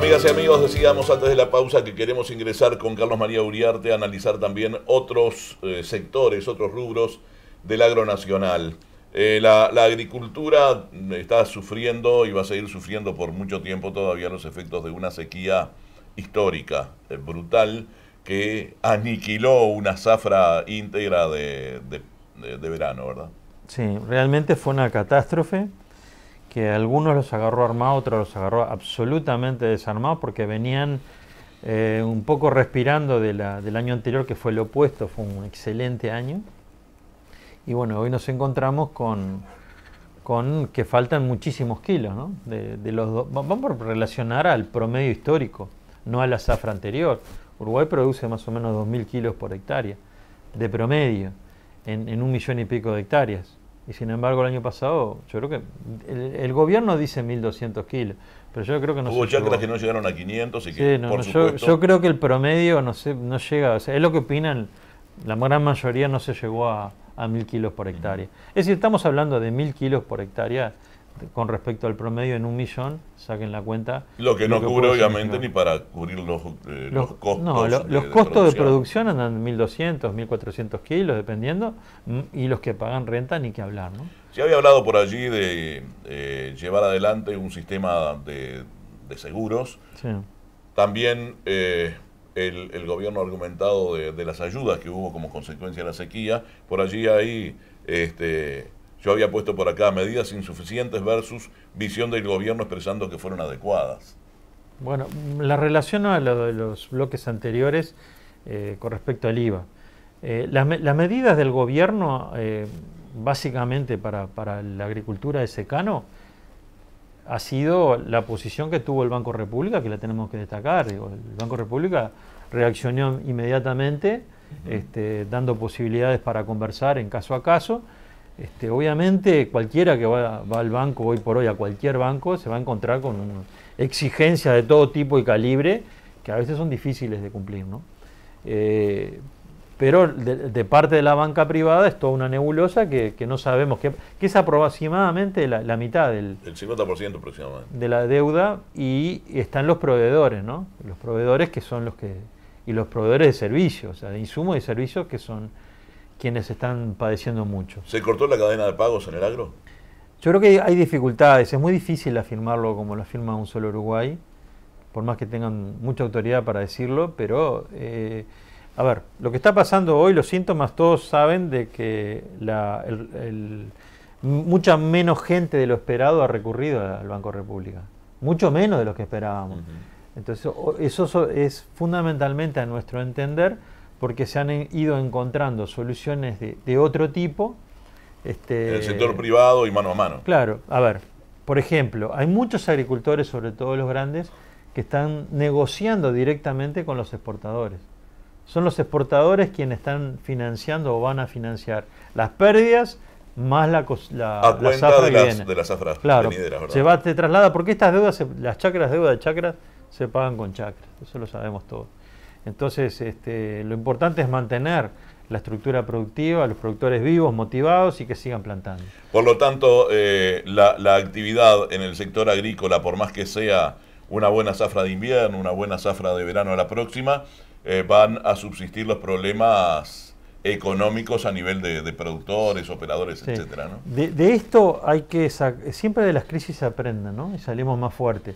Amigas y amigos, decíamos antes de la pausa que queremos ingresar con Carlos María Uriarte a analizar también otros eh, sectores, otros rubros del agro nacional. Eh, la, agricultura está sufriendo y va a seguir sufriendo por mucho tiempo todavía los efectos de una sequía histórica, eh, brutal, que aniquiló una zafra íntegra de, de verano, ¿verdad? Sí, realmente fue una catástrofe que algunos los agarró armados, otros los agarró absolutamente desarmados porque venían eh, un poco respirando de la, del año anterior que fue lo opuesto, fue un excelente año. Y bueno, hoy nos encontramos con, que faltan muchísimos kilos, ¿no? De, los Vamos a relacionar al promedio histórico, no a la zafra anterior. Uruguay produce más o menos 2.000 kilos por hectárea, de promedio, en un millón y pico de hectáreas. Y sin embargo, el año pasado, yo creo que el, gobierno dice 1.200 kilos, pero yo creo que no Hubo chacras que no llegaron a 500 y sí, yo, creo que el promedio no, se, no llega, es lo que opinan, la gran mayoría no se llegó a, a 1.000 kilos por hectárea. Es decir, estamos hablando de 1.000 kilos por hectárea con respecto al promedio en un millón, saquen la cuenta. Lo que no cubre obviamente ni para cubrir los, eh, los, costos. No, de, los costos de producción, andan 1.200, 1.400 kilos, dependiendo, mm, y los que pagan renta ni que hablar. ¿no? Se había hablado por allí de eh, llevar adelante un sistema de, seguros. También eh, el, gobierno ha argumentado de, las ayudas que hubo como consecuencia de la sequía. Por allí hay... Este, yo había puesto por acá medidas insuficientes versus visión del gobierno expresando que fueron adecuadas. Bueno, la relación a de los bloques anteriores eh, con respecto al IVA. Eh, las, medidas del gobierno, eh, básicamente para, la agricultura de secano, ha sido la posición que tuvo el Banco República, que la tenemos que destacar. el Banco República reaccionó inmediatamente, este, dando posibilidades para conversar en caso a caso, este, obviamente cualquiera que va, al banco hoy por hoy, a cualquier banco, se va a encontrar con exigencias de todo tipo y calibre que a veces son difíciles de cumplir. ¿no? Eh, pero de, parte de la banca privada es toda una nebulosa que, no sabemos, que, es aproximadamente la, mitad del... El 50% aproximadamente. De la deuda y están los proveedores, ¿no? Los proveedores que son los que... Y los proveedores de servicios, o sea, de insumos y servicios que son quienes están padeciendo mucho. ¿Se cortó la cadena de pagos en el agro? Yo creo que hay dificultades, es muy difícil afirmarlo como lo afirma un solo Uruguay, por más que tengan mucha autoridad para decirlo, pero eh, a ver, lo que está pasando hoy, los síntomas todos saben de que la, mucha menos gente de lo esperado ha recurrido al Banco República, mucho menos de lo que esperábamos. Entonces, eso es fundamentalmente a nuestro entender porque se han e-, ido encontrando soluciones de, otro tipo. Este, en el sector privado y mano a mano. Claro, a ver, por ejemplo, hay muchos agricultores, sobre todo los grandes, que están negociando directamente con los exportadores. Son los exportadores quienes están financiando o van a financiar las pérdidas más la, la, a de, las, claro, Se va, a traslada, porque estas deudas, las chacras, deuda de chacras, se pagan con chacras, eso lo sabemos todos. Entonces, este, lo importante es mantener la estructura productiva, los productores vivos, motivados y que sigan plantando. Por lo tanto, eh, la, actividad en el sector agrícola, por más que sea una buena zafra de invierno, una buena zafra de verano a la próxima, eh, van a subsistir los problemas económicos a nivel de, productores, operadores, etcétera. ¿no? De, esto hay que siempre de las crisis se aprende, ¿no? Y salimos más fuertes.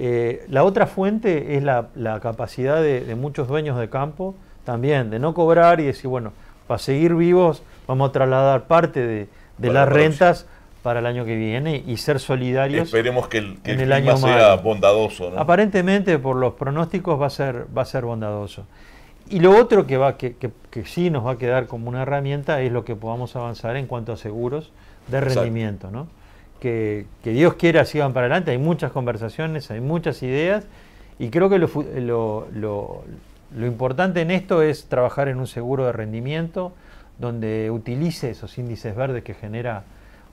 Eh, la otra fuente es la, capacidad de, muchos dueños de campo también, de no cobrar y decir, bueno, para seguir vivos vamos a trasladar parte de, las rentas para el año que viene y ser solidarios. Esperemos que el, que en el, año sea bondadoso. Aparentemente, por los pronósticos, va a ser, va a ser bondadoso. Y lo otro que, va, que, sí nos va a quedar como una herramienta es lo que podamos avanzar en cuanto a seguros de rendimiento. ¿no? que, Dios quiera sigan para adelante, hay muchas conversaciones, hay muchas ideas, y creo que lo, importante en esto es trabajar en un seguro de rendimiento donde utilice esos índices verdes que genera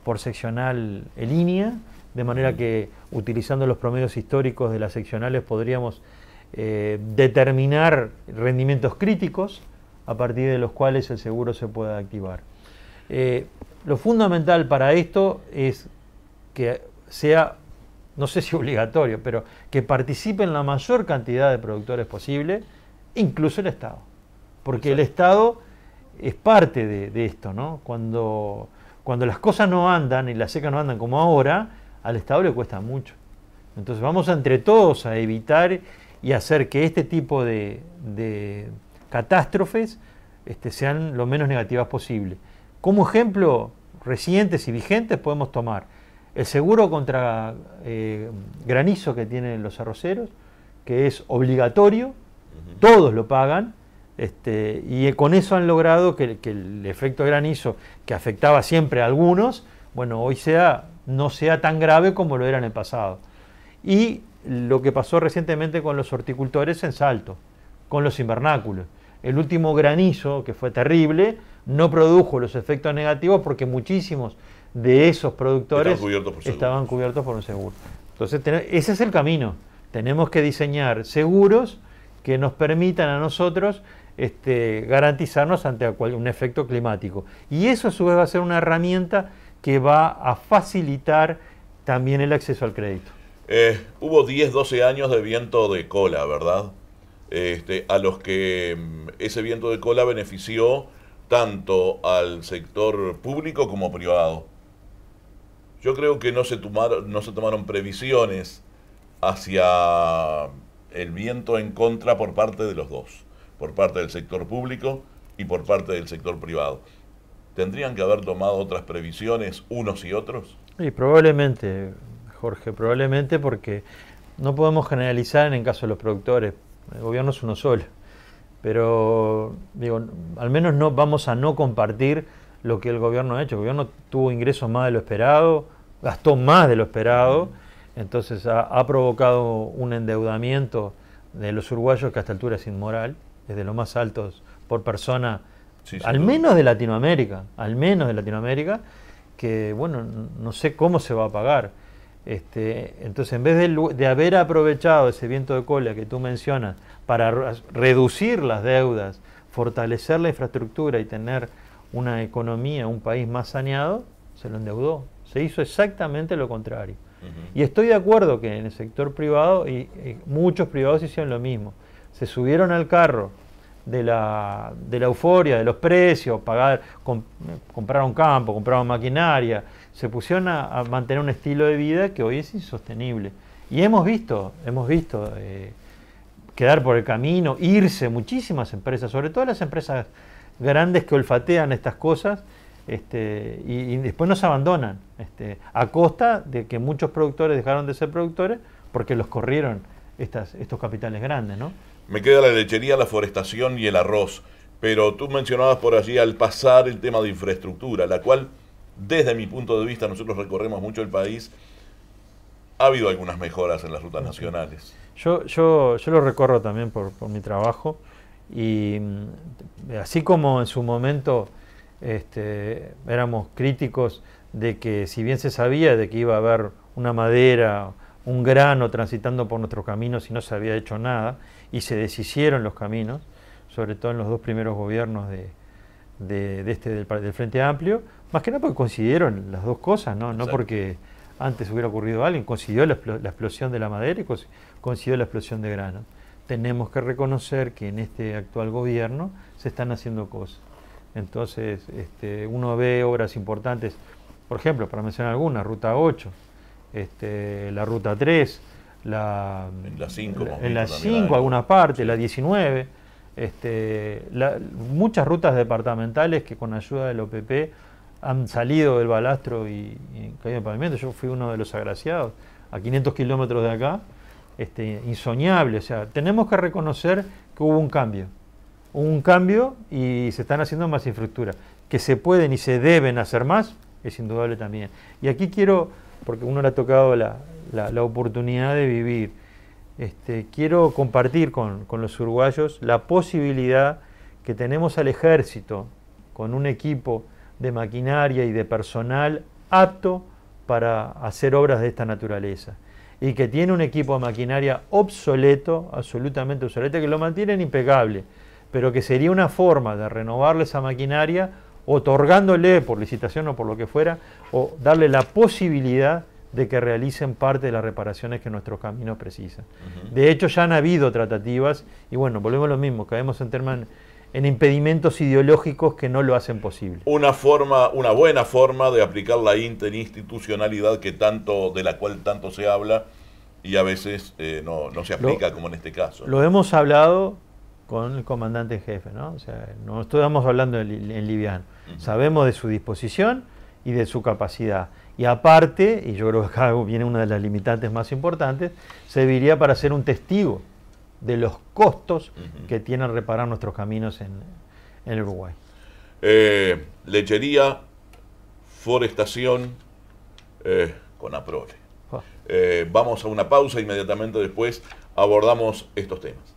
por seccional en línea, de manera que utilizando los promedios históricos de las seccionales podríamos eh, determinar rendimientos críticos a partir de los cuales el seguro se pueda activar. Eh, lo fundamental para esto es que sea, no sé si obligatorio, pero que en la mayor cantidad de productores posible, incluso el Estado. Porque el Estado es parte de, esto, ¿no? Cuando, las cosas no andan y las secas no andan como ahora, al Estado le cuesta mucho. Entonces vamos entre todos a evitar y hacer que este tipo de, catástrofes este, sean lo menos negativas posible. Como ejemplo, recientes y vigentes podemos tomar el seguro contra eh, granizo que tienen los arroceros, que es obligatorio, todos lo pagan, este, y con eso han logrado que, el efecto granizo, que afectaba siempre a algunos, bueno, hoy sea, no sea tan grave como lo era en el pasado. Y lo que pasó recientemente con los horticultores en Salto, con los invernáculos. El último granizo, que fue terrible, no produjo los efectos negativos porque muchísimos de esos productores estaban cubiertos por, estaban cubiertos por un seguro. Entonces, ese es el camino. Tenemos que diseñar seguros que nos permitan a nosotros este, garantizarnos ante un efecto climático. Y eso a su vez va a ser una herramienta que va a facilitar también el acceso al crédito. Eh, hubo 10, 12 años de viento de cola, ¿verdad? Este, a los que mm, ese viento de cola benefició tanto al sector público como privado. Yo creo que no se tomaron, previsiones hacia el viento en contra por parte de los dos, por parte del sector público y por parte del sector privado. ¿Tendrían que haber tomado otras previsiones unos y otros? Sí, probablemente, Jorge, probablemente porque no podemos generalizar en el caso de los productores. El gobierno es uno solo. Pero, digo, al menos no vamos a no compartir lo que el gobierno ha hecho. El gobierno tuvo ingresos más de lo esperado, gastó más de lo esperado, entonces ha, provocado un endeudamiento de los uruguayos que a esta altura es inmoral, es de los más altos por persona, al menos de Latinoamérica, al menos de Latinoamérica, que bueno, no sé cómo se va a pagar. Este, entonces, en vez de, de, haber aprovechado ese viento de cola que tú mencionas para reducir las deudas, fortalecer la infraestructura y tener una economía, un país más saneado, se lo endeudó. Se hizo exactamente lo contrario. Y estoy de acuerdo que en el sector privado, y, muchos privados hicieron lo mismo, se subieron al carro de la, de la euforia, de los precios, pagar, compraron campo, compraron maquinaria, se pusieron a, mantener un estilo de vida que hoy es insostenible. Y hemos visto, hemos visto eh, quedar por el camino, irse muchísimas empresas, sobre todo las empresas grandes que olfatean estas cosas este, y, después nos abandonan, este, a costa de que muchos productores dejaron de ser productores porque los corrieron estos capitales grandes. Me queda la lechería, la forestación y el arroz, pero tú mencionabas por allí al pasar el tema de infraestructura, la cual desde mi punto de vista nosotros recorremos mucho el país, ha habido algunas mejoras en las rutas nacionales. Yo, lo recorro también por mi trabajo y mm, así como en su momento este, éramos críticos de que si bien se sabía de que iba a haber una madera, un grano transitando por nuestros caminos si no se había hecho nada, y se deshicieron los caminos, sobre todo en los dos primeros gobiernos de, este, del, Frente Amplio, más que nada porque coincidieron las dos cosas, no, porque antes hubiera ocurrido alguien, coincidió la, explosión de la madera y coincidió la explosión de grano. Tenemos que reconocer que en este actual gobierno se están haciendo cosas. Entonces, este, uno ve obras importantes, por ejemplo, para mencionar algunas, Ruta 8, este, la Ruta 3, la, en 5, en la la 19, este, muchas rutas departamentales que con ayuda del OPP han salido del balastro y, caído en pavimento. Yo fui uno de los agraciados, a 500 kilómetros de acá, este, insoñable. O sea, tenemos que reconocer que hubo un cambio un cambio y se están haciendo más infraestructuras... Que se pueden y se deben hacer más es indudable también. Y aquí quiero, porque uno le ha tocado la, la, oportunidad de vivir, este, quiero compartir con, con los uruguayos la posibilidad que tenemos al ejército con un equipo de maquinaria y de personal apto para hacer obras de esta naturaleza y que tiene un equipo de maquinaria obsoleto, absolutamente obsoleto, que lo mantienen impecable pero que sería una forma de renovarle esa maquinaria, otorgándole por licitación o por lo que fuera, o darle la posibilidad de que realicen parte de las reparaciones que nuestros caminos precisa. De hecho, ya han habido tratativas y bueno, volvemos a lo mismo, caemos en en impedimentos ideológicos que no lo hacen posible. Una forma, una buena forma de aplicar la interinstitucionalidad que tanto, de la cual tanto se habla y a veces eh, no, se aplica como en este caso. Lo hemos hablado con el comandante en jefe, ¿no? O sea, no estamos hablando en, liviano. Sabemos de su disposición y de su capacidad. Y aparte, y yo creo que acá viene una de las limitantes más importantes, serviría para ser un testigo de los costos que tienen reparar nuestros caminos en, Uruguay. Eh, lechería, forestación, eh, con aprole. Eh, vamos a una pausa, inmediatamente después abordamos estos temas.